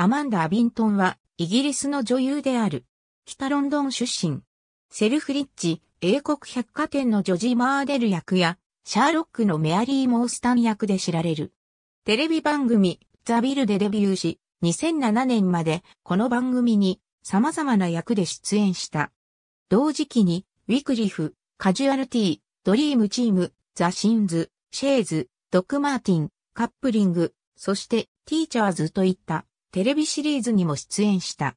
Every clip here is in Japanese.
アマンダ・アビントンは、イギリスの女優である。北ロンドン出身。セルフリッジ、英国百貨店のジョジ・マーデル役や、シャーロックのメアリー・モースタン役で知られる。テレビ番組、ザ・ビルでデビューし、2007年までこの番組に様々な役で出演した。同時期に、ウィクリフ、カジュアルティ、ドリームチーム、ザ・シンズ、シェーズ、ドック・マーティン、カップリング、そして、ティーチャーズといったテレビシリーズにも出演した。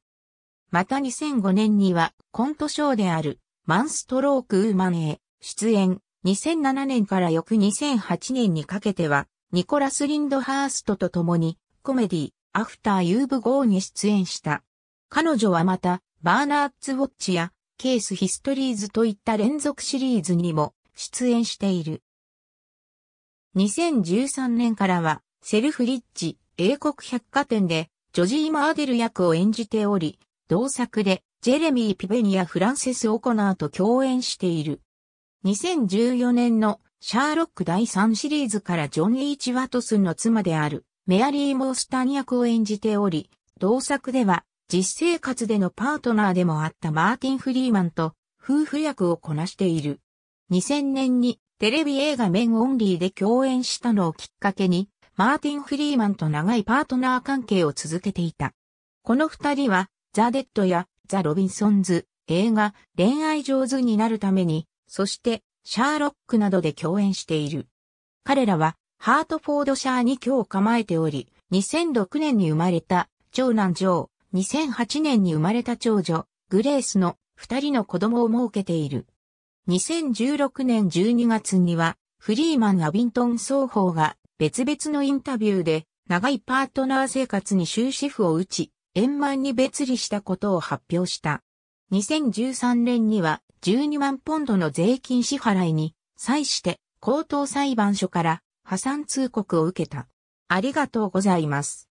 また2005年にはコントショーであるマンストロークウーマンへ出演。2007年から翌2008年にかけてはニコラス・リンドハーストと共にコメディアフター・ユーブ・ゴーに出演した。彼女はまたバーナーツ・ウォッチやケース・ヒストリーズといった連続シリーズにも出演している。2013年からはセルフリッジ英国百貨店でジョジー・マーデル役を演じており、同作でジェレミー・ピベニア・フランセス・オコナーと共演している。2014年のシャーロック第3シリーズからジョン・リーチ・ワトスンの妻であるメアリー・モースタン役を演じており、同作では実生活でのパートナーでもあったマーティン・フリーマンと夫婦役をこなしている。2000年にテレビ映画メンオンリーで共演したのをきっかけにマーティン・フリーマンと長いパートナー関係を続けていた。この二人は、ザ・デッドやザ・ロビンソンズ、映画、恋愛上手になるために、そして、シャーロックなどで共演している。彼らは、ハートフォードシャーに今日構えており、2006年に生まれた、長男ジョー、2008年に生まれた長女、グレースの二人の子供を設けている。2016年12月には、フリーマン・アビントン双方が別々のインタビューで、長いパートナー生活に終止符を打ち、円満に別離したことを発表した。2013年には12万ポンドの税金支払いに際して高等裁判所から破産通告を受けた。ありがとうございます。